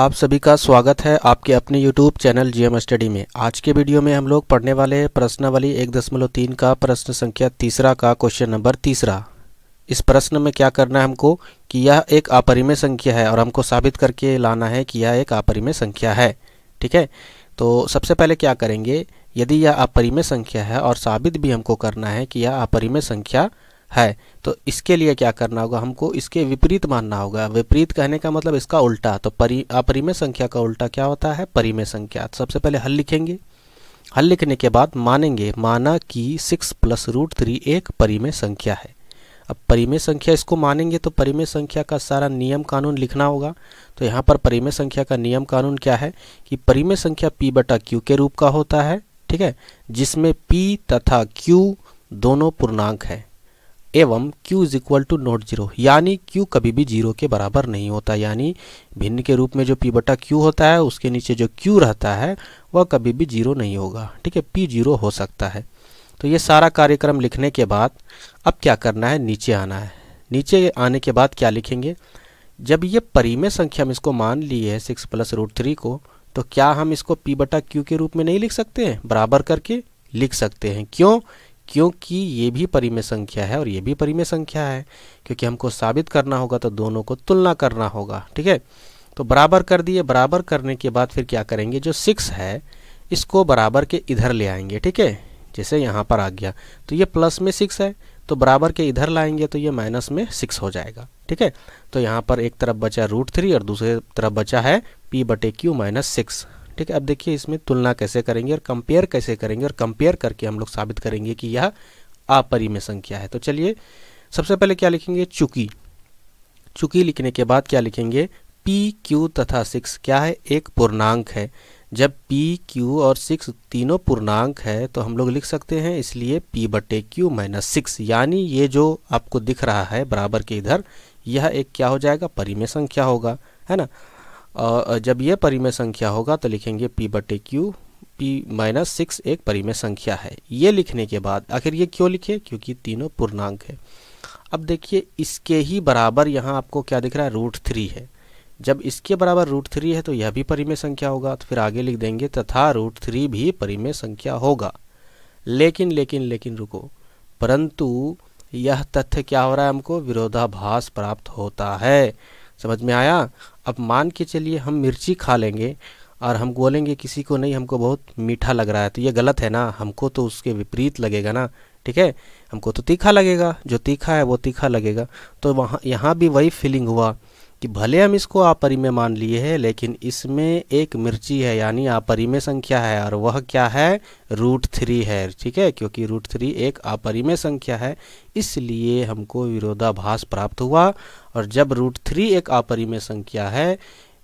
आप सभी का स्वागत है आपके अपने YouTube चैनल जीएम स्टडी में आज के वीडियो में हम लोग पढ़ने वाले प्रश्नावली एक दशमलव तीन का प्रश्न संख्या तीसरा का क्वेश्चन नंबर तीसरा इस प्रश्न में क्या करना है हमको कि यह एक अपरिमेय संख्या है और हमको साबित करके लाना है कि यह एक अपरिमेय संख्या है ठीक है तो सबसे पहले क्या करेंगे यदि यह अपरिमेय संख्या है और साबित भी हमको करना है कि यह अपरिमेय संख्या है तो इसके लिए क्या करना होगा हमको इसके विपरीत मानना होगा विपरीत कहने का मतलब इसका उल्टा तो परि अपरिमेय संख्या का उल्टा क्या होता है परिमेय संख्या तो सबसे पहले हल लिखेंगे हल लिखने के बाद मानेंगे माना कि सिक्स प्लस रूट थ्री एक परिमेय संख्या है अब परिमेय संख्या इसको मानेंगे तो परिमेय संख्या का सारा नियम कानून लिखना होगा तो यहाँ पर परिमेय संख्या का नियम कानून क्या है कि परिमेय संख्या पी बटा क्यू के रूप का होता है ठीक है जिसमें पी तथा क्यू दोनों पूर्णांक हैं एवं q is equal to not zero यानी q कभी भी जीरो के बराबर नहीं होता यानी भिन्न के रूप में जो p बटा क्यू होता है उसके नीचे जो q रहता है वह कभी भी जीरो नहीं होगा ठीक है p जीरो हो सकता है तो ये सारा कार्यक्रम लिखने के बाद अब क्या करना है नीचे आना है नीचे आने के बाद क्या लिखेंगे जब ये परिमय संख्या हम इसको मान ली है सिक्स प्लस रूट थ्री को तो क्या हम इसको पी बटा क्यू के रूप में नहीं लिख सकते हैं बराबर करके लिख सकते हैं क्यों क्योंकि ये भी परिमेय संख्या है और ये भी परिमेय संख्या है क्योंकि हमको साबित करना होगा तो दोनों को तुलना करना होगा ठीक है तो बराबर कर दिए बराबर करने के बाद फिर क्या करेंगे जो सिक्स है इसको बराबर के इधर ले आएंगे ठीक है जैसे यहाँ पर आ गया तो ये प्लस में सिक्स है तो बराबर के इधर लाएंगे तो ये माइनस में सिक्स हो जाएगा ठीक है तो यहाँ पर एक तरफ बचा रूट थ्री और दूसरी तरफ बचा है पी बटे क्यू माइनस सिक्स ठीक है अब देखिए इसमें तुलना कैसे करेंगे और कंपेयर कैसे करेंगे और कंपेयर करके हम लोग साबित करेंगे कि यह अपरिमेय संख्या है तो चलिए सबसे पहले क्या लिखेंगे चुकी चुकी लिखने के बाद क्या लिखेंगे पी क्यू तथा सिक्स क्या है एक पूर्णांक है जब पी क्यू और सिक्स तीनों पूर्णांक है तो हम लोग लिख सकते हैं इसलिए पी बटे क्यू माइनस सिक्स यानी ये जो आपको दिख रहा है बराबर के इधर यह एक क्या हो जाएगा परिमेय संख्या होगा है ना जब यह परिमेय संख्या होगा तो लिखेंगे पी बटे क्यू पी माइनस सिक्स एक परिमेय संख्या है ये लिखने के बाद आखिर ये क्यों लिखे क्योंकि तीनों पूर्णांक है अब देखिए इसके ही बराबर यहाँ आपको क्या दिख रहा है रूट थ्री है जब इसके बराबर रूट थ्री है तो यह भी परिमेय संख्या होगा तो फिर आगे लिख देंगे तथा रूट थ्री भी परिमेय संख्या होगा लेकिन लेकिन लेकिन रुको परंतु यह तथ्य क्या हो रहा है हमको विरोधाभास प्राप्त होता है समझ में आया अब मान के चलिए हम मिर्ची खा लेंगे और हम बोलेंगे किसी को नहीं हमको बहुत मीठा लग रहा है तो ये गलत है ना हमको तो उसके विपरीत लगेगा ना ठीक है हमको तो तीखा लगेगा जो तीखा है वो तीखा लगेगा तो वहाँ यहाँ भी वही फीलिंग हुआ कि भले हम इसको अपरिमय मान लिए हैं लेकिन इसमें एक मिर्ची है यानी अपरिमय संख्या है और वह क्या है रूट थ्री है ठीक है क्योंकि रूट थ्री एक अपरिमय संख्या है इसलिए हमको विरोधाभास प्राप्त हुआ और जब रूट थ्री एक अपरिमय संख्या है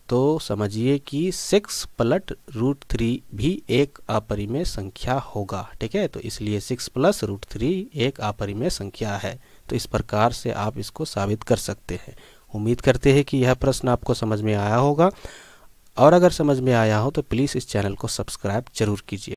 तो समझिए कि सिक्स प्लट रूट थ्री भी एक अपरिमय संख्या होगा ठीक है तो इसलिए सिक्स प्लस रूट थ्री एक अपरिमय संख्या है तो इस प्रकार से आप इसको साबित कर सकते हैं उम्मीद करते हैं कि यह प्रश्न आपको समझ में आया होगा और अगर समझ में आया हो तो प्लीज़ इस चैनल को सब्सक्राइब जरूर कीजिए